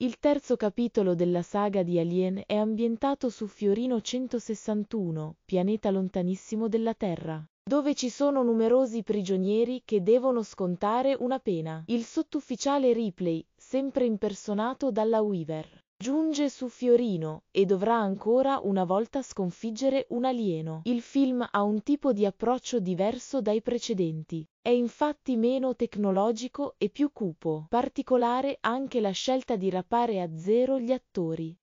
Il terzo capitolo della saga di Alien è ambientato su Fiorino 161, pianeta lontanissimo della Terra, dove ci sono numerosi prigionieri che devono scontare una pena. Il sottufficiale Ripley, sempre impersonato dalla Weaver, Giunge su Fiorino e dovrà ancora una volta sconfiggere un alieno. Il film ha un tipo di approccio diverso dai precedenti. È infatti meno tecnologico e più cupo. Particolare anche la scelta di rapare a zero gli attori.